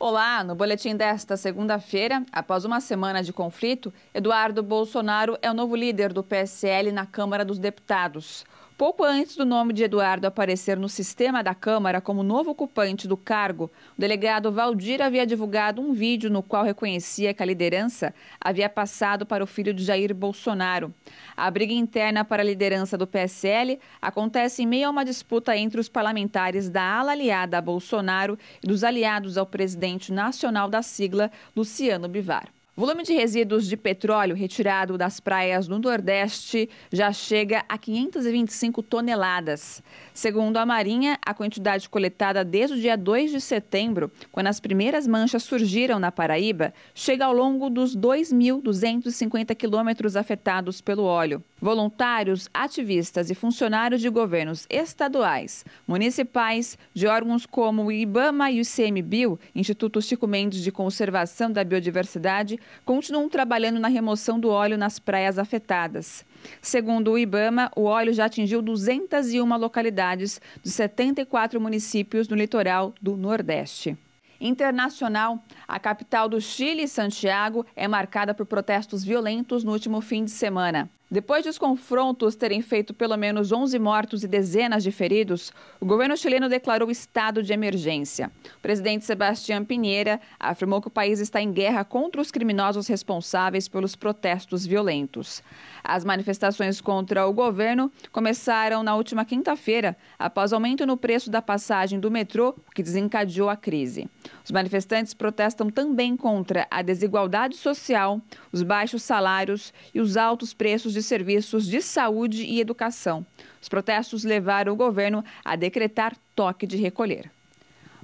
Olá, no boletim desta segunda-feira, após uma semana de conflito, Eduardo Bolsonaro é o novo líder do PSL na Câmara dos Deputados. Pouco antes do nome de Eduardo aparecer no sistema da Câmara como novo ocupante do cargo, o delegado Valdir havia divulgado um vídeo no qual reconhecia que a liderança havia passado para o filho de Jair Bolsonaro. A briga interna para a liderança do PSL acontece em meio a uma disputa entre os parlamentares da ala aliada a Bolsonaro e dos aliados ao presidente nacional da sigla, Luciano Bivar. O volume de resíduos de petróleo retirado das praias do Nordeste já chega a 525 toneladas. Segundo a Marinha, a quantidade coletada desde o dia 2 de setembro, quando as primeiras manchas surgiram na Paraíba, chega ao longo dos 2.250 quilômetros afetados pelo óleo. Voluntários, ativistas e funcionários de governos estaduais, municipais, de órgãos como o IBAMA e o CMBio Instituto Chico Mendes de Conservação da Biodiversidade, continuam trabalhando na remoção do óleo nas praias afetadas. Segundo o IBAMA, o óleo já atingiu 201 localidades de 74 municípios no litoral do Nordeste internacional. A capital do Chile, Santiago, é marcada por protestos violentos no último fim de semana. Depois dos confrontos terem feito pelo menos 11 mortos e dezenas de feridos, o governo chileno declarou estado de emergência. O presidente Sebastián Pinheira afirmou que o país está em guerra contra os criminosos responsáveis pelos protestos violentos. As manifestações contra o governo começaram na última quinta-feira, após aumento no preço da passagem do metrô, que desencadeou a crise. Os manifestantes protestam também contra a desigualdade social, os baixos salários e os altos preços de de serviços de saúde e educação. Os protestos levaram o governo a decretar toque de recolher.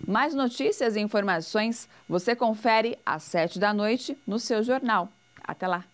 Mais notícias e informações você confere às 7 da noite no seu jornal. Até lá!